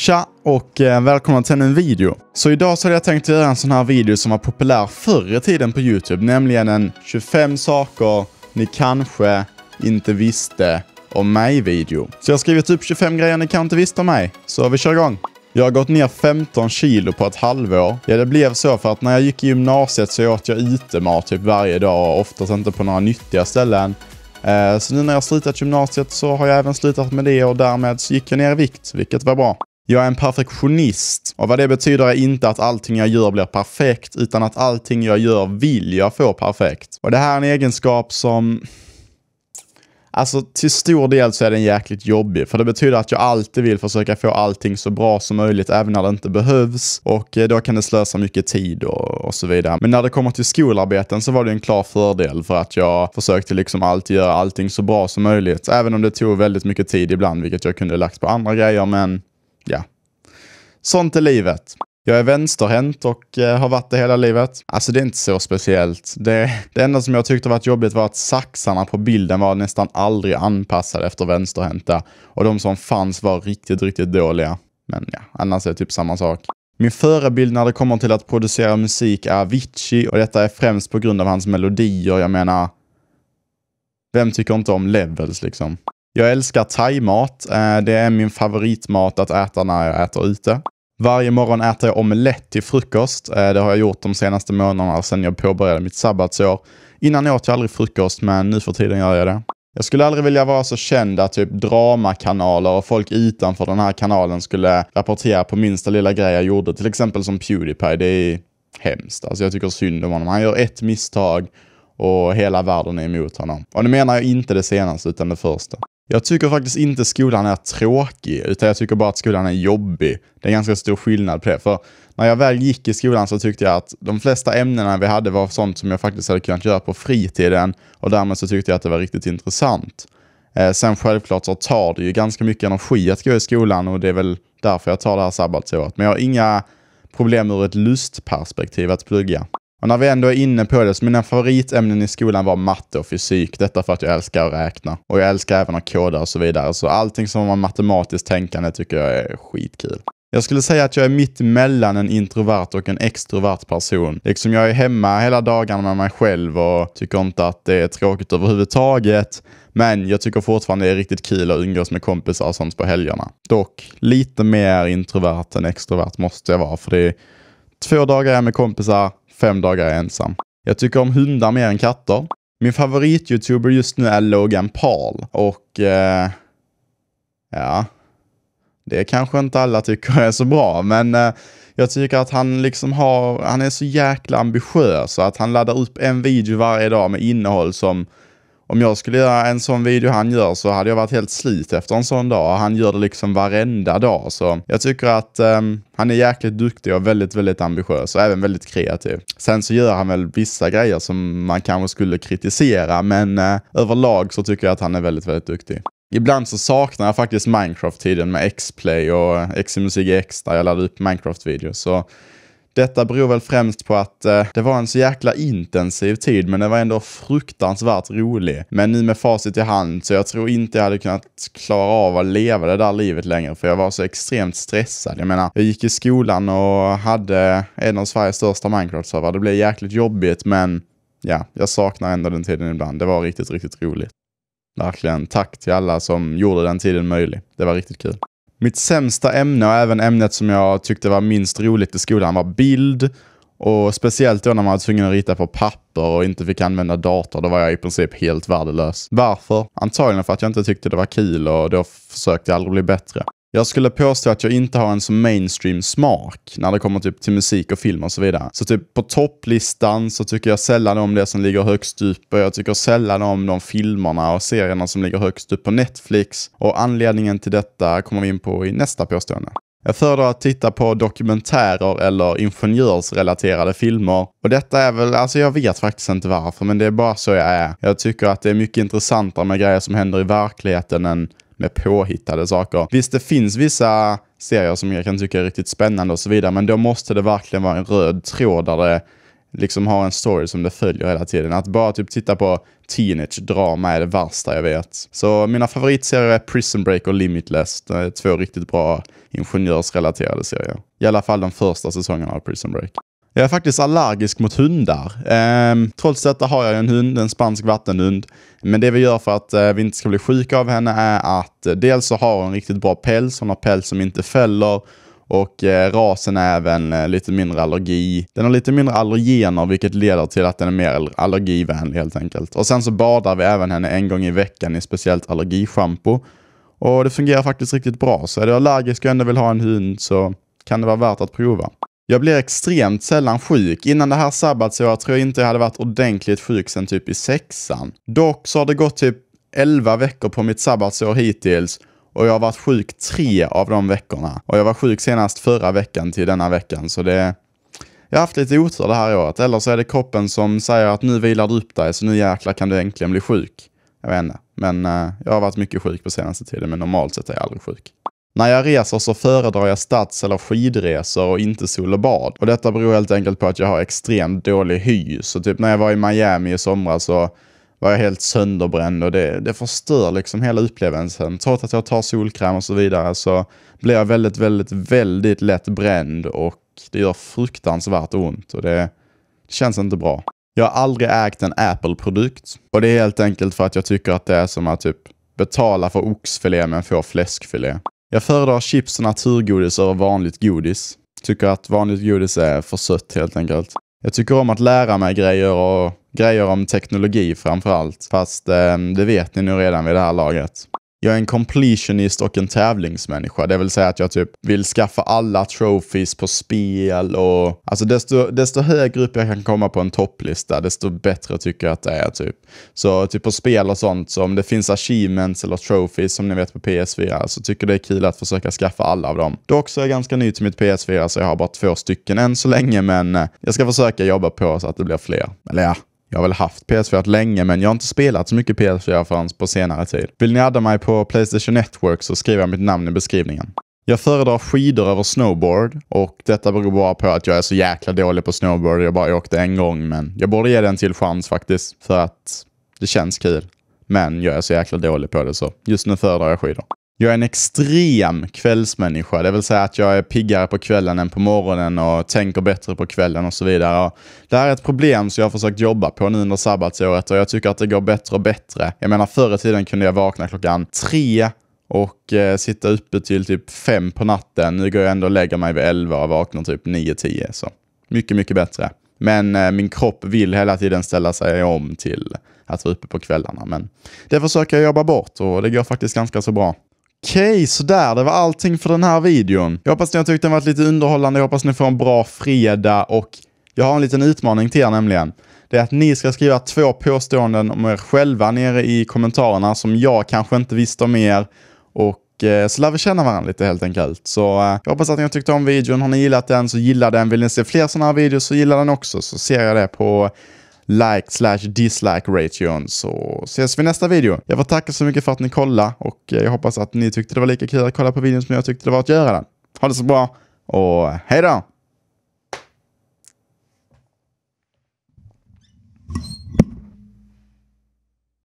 Tja och eh, välkomna till en video. Så idag så hade jag tänkt göra en sån här video som var populär förr i tiden på YouTube, nämligen en 25 saker ni kanske inte visste om mig-video. Så jag har skrivit upp 25 grejer ni kanske inte visste om mig, så vi kör igång. Jag har gått ner 15 kilo på ett halvår. Ja, det blev så för att när jag gick i gymnasiet så åt jag utemat typ varje dag och oftast inte på några nyttiga ställen. Eh, så nu när jag slutat gymnasiet så har jag även slutat med det och därmed så gick jag ner i vikt, vilket var bra. Jag är en perfektionist och vad det betyder är inte att allting jag gör blir perfekt utan att allting jag gör vill jag få perfekt. Och det här är en egenskap som Alltså till stor del så är den jäkligt jobbig, för det betyder att jag alltid vill försöka få allting så bra som möjligt, även när det inte behövs. Och eh, då kan det slösa mycket tid och, och så vidare. Men när det kommer till skolarbeten så var det en klar fördel för att jag försökte liksom alltid göra allting så bra som möjligt. Även om det tog väldigt mycket tid ibland, vilket jag kunde lagt på andra grejer, men ja, sånt är livet. Jag är vänsterhänt och eh, har varit det hela livet. Alltså det är inte så speciellt. Det, det enda som jag tyckte var jobbigt var att saxarna på bilden var nästan aldrig anpassade efter vänsterhänta och de som fanns var riktigt, riktigt dåliga. Men ja, annars är det typ samma sak. Min förebild när det kommer till att producera musik är Avicii och detta är främst på grund av hans melodier. Jag menar, vem tycker inte om levels liksom? Jag älskar thaimat. Eh, det är min favoritmat att äta när jag äter ute. Varje morgon äter jag omelett till frukost. Eh, det har jag gjort de senaste månaderna sedan jag påbörjade mitt sabbatsår. Innan åt jag aldrig frukost, men nu för tiden gör jag det. Jag skulle aldrig vilja vara så känd att typ dramakanaler och folk utanför den här kanalen skulle rapportera på minsta lilla grej jag gjorde. Till exempel som Pewdiepie. Det är hemskt. Alltså jag tycker synd om honom. Han gör ett misstag och hela världen är emot honom. Och nu menar jag inte det senaste, utan det första. Jag tycker faktiskt inte skolan är tråkig, utan jag tycker bara att skolan är jobbig. Det är ganska stor skillnad på det. För när jag väl gick i skolan så tyckte jag att de flesta ämnena vi hade var sånt som jag faktiskt hade kunnat göra på fritiden och därmed så tyckte jag att det var riktigt intressant. Eh, sen självklart så tar det ju ganska mycket energi att gå i skolan och det är väl därför jag tar det här sabbatsåret. Men jag har inga problem ur ett lustperspektiv att plugga. Och när vi ändå är inne på det, så mina favoritämnen i skolan var matte och fysik. Detta för att jag älskar att räkna. Och jag älskar även att koda och så vidare. Så allting som var matematiskt tänkande tycker jag är skitkul. Jag skulle säga att jag är mitt mellan en introvert och en extrovert person. Liksom jag är hemma hela dagarna med mig själv och tycker inte att det är tråkigt överhuvudtaget. Men jag tycker fortfarande det är riktigt kul att umgås med kompisar och sånt på helgerna. Dock, lite mer introvert än extrovert måste jag vara för det är två dagar jag är med kompisar, fem dagar ensam. Jag tycker om hundar mer än katter. Min favorit-youtuber just nu är Logan Paul och... Eh, ja. Det kanske inte alla tycker är så bra, men eh, jag tycker att han liksom har... Han är så jäkla ambitiös så att han laddar upp en video varje dag med innehåll som om jag skulle göra en sån video han gör så hade jag varit helt slut efter en sån dag. Han gör det liksom varenda dag. Så jag tycker att um, han är jäkligt duktig och väldigt, väldigt ambitiös och även väldigt kreativ. Sen så gör han väl vissa grejer som man kanske skulle kritisera, men uh, överlag så tycker jag att han är väldigt, väldigt duktig. Ibland så saknar jag faktiskt Minecraft-tiden med X-play och XMusik musik X där jag laddade upp Minecraft-videos. Detta beror väl främst på att eh, det var en så jäkla intensiv tid, men den var ändå fruktansvärt rolig. Men nu med facit i hand, så jag tror inte jag hade kunnat klara av att leva det där livet längre, för jag var så extremt stressad. Jag menar, jag gick i skolan och hade en av Sveriges största Minecraft-servrar. Det blev jäkligt jobbigt, men ja, jag saknar ändå den tiden ibland. Det var riktigt, riktigt roligt. Verkligen. Tack till alla som gjorde den tiden möjlig. Det var riktigt kul. Mitt sämsta ämne och även ämnet som jag tyckte var minst roligt i skolan var bild. Och Speciellt då när man var tvungen att rita på papper och inte fick använda dator, då var jag i princip helt värdelös. Varför? Antagligen för att jag inte tyckte det var kul och då försökte jag aldrig bli bättre. Jag skulle påstå att jag inte har en så mainstream smak när det kommer typ till musik och film och så vidare. Så typ på topplistan så tycker jag sällan om det som ligger högst upp och jag tycker sällan om de filmerna och serierna som ligger högst upp på Netflix. Och anledningen till detta kommer vi in på i nästa påstående. Jag föredrar att titta på dokumentärer eller ingenjörsrelaterade filmer. Och detta är väl, alltså jag vet faktiskt inte varför, men det är bara så jag är. Jag tycker att det är mycket intressantare med grejer som händer i verkligheten än med påhittade saker. Visst, det finns vissa serier som jag kan tycka är riktigt spännande och så vidare, men då måste det verkligen vara en röd tråd där det liksom har en story som det följer hela tiden. Att bara typ titta på teenage-drama är det värsta jag vet. Så mina favoritserier är Prison Break och Limitless. Det är två riktigt bra ingenjörsrelaterade serier. I alla fall de första säsongerna av Prison Break. Jag är faktiskt allergisk mot hundar. Ehm, trots detta har jag en hund, en spansk vattenhund. Men det vi gör för att eh, vi inte ska bli sjuka av henne är att eh, dels så har hon riktigt bra päls, hon har päls som inte fäller och eh, rasen är även eh, lite mindre allergi. Den har lite mindre allergener vilket leder till att den är mer allergivänlig helt enkelt. Och sen så badar vi även henne en gång i veckan i speciellt allergischampo. Och det fungerar faktiskt riktigt bra, så är du allergisk och ändå vill ha en hund så kan det vara värt att prova. Jag blir extremt sällan sjuk. Innan det här sabbatsåret tror jag inte jag hade varit ordentligt sjuk sen typ i sexan. Dock så har det gått typ 11 veckor på mitt sabbatsår hittills och jag har varit sjuk tre av de veckorna. Och jag var sjuk senast förra veckan till denna veckan, så det... Jag har haft lite otur det här året, eller så är det kroppen som säger att nu vilar du upp dig, så nu jäklar kan du äntligen bli sjuk. Jag vet inte, men eh, jag har varit mycket sjuk på senaste tiden, men normalt sett är jag aldrig sjuk. När jag reser så föredrar jag stads eller skidresor och inte sol och bad. Och detta beror helt enkelt på att jag har extremt dålig hy. Så typ när jag var i Miami i somras så var jag helt sönderbränd och det, det förstör liksom hela upplevelsen. Trots att jag tar solkräm och så vidare så blir jag väldigt, väldigt, väldigt lätt bränd och det gör fruktansvärt ont och det känns inte bra. Jag har aldrig ägt en Apple-produkt och det är helt enkelt för att jag tycker att det är som att typ betala för oxfilé men få fläskfilé. Jag föredrar chips och naturgodis över vanligt godis. Tycker att vanligt godis är för sött helt enkelt. Jag tycker om att lära mig grejer och grejer om teknologi framförallt. Fast eh, det vet ni nu redan vid det här laget. Jag är en completionist och en tävlingsmänniska. Det vill säga att jag typ vill skaffa alla trophies på spel och... Alltså desto, desto högre upp jag kan komma på en topplista, desto bättre tycker jag att det är typ. Så typ på spel och sånt, så om det finns achievements eller trophies som ni vet på PS4, så tycker det är kul att försöka skaffa alla av dem. Dock så är jag ganska ny till mitt PS4, så jag har bara två stycken än så länge, men jag ska försöka jobba på så att det blir fler. Eller ja, jag har väl haft PS4 länge, men jag har inte spelat så mycket PS4 förrän på senare tid. Vill ni adda mig på Playstation Network så skriver jag mitt namn i beskrivningen. Jag föredrar skidor över snowboard och detta beror bara på att jag är så jäkla dålig på snowboard. Jag bara åkte en gång, men jag borde ge den till chans faktiskt för att det känns kul. Men jag är så jäkla dålig på det så just nu föredrar jag skidor. Jag är en extrem kvällsmänniska, det vill säga att jag är piggare på kvällen än på morgonen och tänker bättre på kvällen och så vidare. Och det här är ett problem som jag har försökt jobba på nu under sabbatsåret och jag tycker att det går bättre och bättre. Jag menar förr i tiden kunde jag vakna klockan tre och eh, sitta uppe till typ fem på natten. Nu går jag ändå och lägger mig vid elva och vaknar typ nio tio Så mycket, mycket bättre. Men eh, min kropp vill hela tiden ställa sig om till att vara uppe på kvällarna. Men det försöker jag jobba bort och det går faktiskt ganska så bra. Okej, okay, sådär. Det var allting för den här videon. Jag hoppas ni har tyckt den varit lite underhållande. Jag hoppas ni får en bra fredag och jag har en liten utmaning till er nämligen. Det är att ni ska skriva två påståenden om er själva nere i kommentarerna som jag kanske inte visste om er och eh, så lär vi känna varandra lite helt enkelt. Så eh, jag hoppas att ni har tyckt om videon. Har ni gillat den så gilla den. Vill ni se fler sådana här videos så gilla den också så ser jag det på like slash dislike ration så ses vi i nästa video. Jag får tacka så mycket för att ni kollade och eh, jag hoppas att ni tyckte det var lika kul att kolla på videon som jag tyckte det var att göra den. Ha det så bra och hejdå!